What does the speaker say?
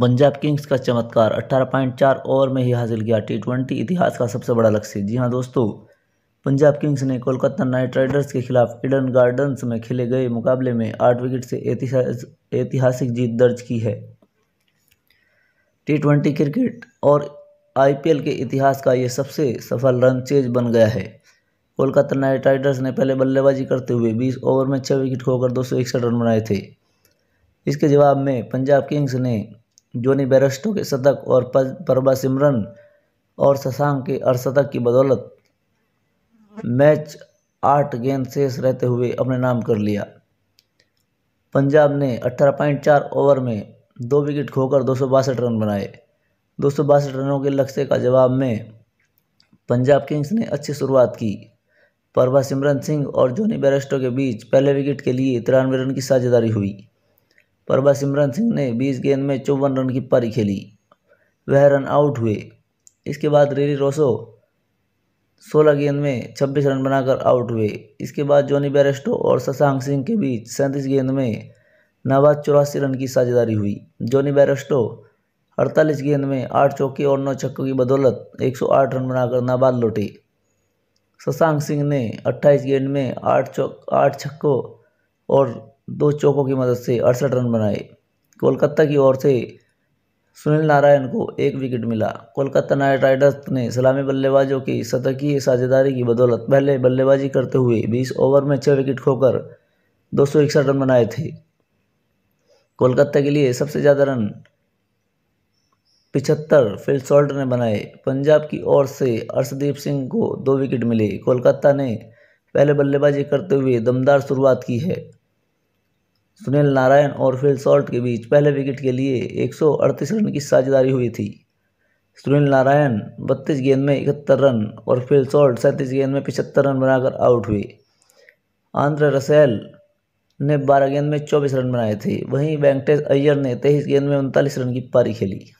Punjab Kings का चमत्कार 18.4 over में ही हासिल किया टी ट्वेंटी इतिहास का सबसे बड़ा लक्ष्य जी हाँ दोस्तों पंजाब किंग्स ने कोलकाता नाइट राइडर्स के खिलाफ इडन गार्डन्स में खेले गए मुकाबले में आठ विकेट से ऐतिहासिक जीत दर्ज की है टी ट्वेंटी क्रिकेट और आईपीएल के इतिहास का ये सबसे सफल रन चेज बन गया है कोलकाता नाइट राइडर्स ने पहले बल्लेबाजी करते हुए 20 ओवर में छः विकेट खोकर दो रन बनाए थे इसके जवाब में पंजाब किंग्स ने जोनी बेरस्टो के शतक और परमा सिमरन और शशांक के अर्धशतक की बदौलत मैच आठ गेंद शेष रहते हुए अपने नाम कर लिया पंजाब ने चार ओवर में दो विकेट खोकर दो रन बनाए दो रनों के लक्ष्य का जवाब में पंजाब किंग्स ने अच्छी शुरुआत की परवा सिमरन सिंह और जोनी बैरेस्टो के बीच पहले विकेट के लिए तिरानवे रन की साझेदारी हुई पर सिमरन सिंह ने बीस गेंद में चौवन रन की पारी खेली वह रन आउट हुए इसके बाद रेरी रोसो सोलह गेंद में छब्बीस रन बनाकर आउट हुए इसके बाद जॉनी बेरेस्टो और शशांक सिंह के बीच सैंतीस गेंद में नवाज चौरासी रन की साझेदारी हुई जॉनी बेरेस्टो अड़तालीस गेंद में आठ चौके और नौ छक्कों की बदौलत 108 रन बनाकर नाबाद लौटे शशांक सिंह ने 28 गेंद में आठ चौक आठ छक्कों और दो चौकों की मदद से अड़सठ रन बनाए कोलकाता की ओर से सुनील नारायण को एक विकेट मिला कोलकाता नाइट राइडर्स ने सलामी बल्लेबाजों की शतकीय साझेदारी की बदौलत पहले बल्लेबाजी करते हुए 20 ओवर में छः विकेट खोकर दो रन बनाए थे कोलकाता के लिए सबसे ज़्यादा रन पिछहत्तर फिल सॉल्ट ने बनाए पंजाब की ओर से अर्शदीप सिंह को दो विकेट मिले कोलकाता ने पहले बल्लेबाजी करते हुए दमदार शुरुआत की है सुनील नारायण और फिल सॉल्ट के बीच पहले विकेट के लिए एक रन की साझेदारी हुई थी सुनील नारायण 32 गेंद में इकहत्तर रन और फिल सॉल्ट सैंतीस गेंद में पिछहत्तर रन बनाकर आउट हुए आंध्र रसेल ने 12 गेंद में 24 रन बनाए थे वहीं वेंकटेश अय्यर ने 23 गेंद में उनतालीस रन की पारी खेली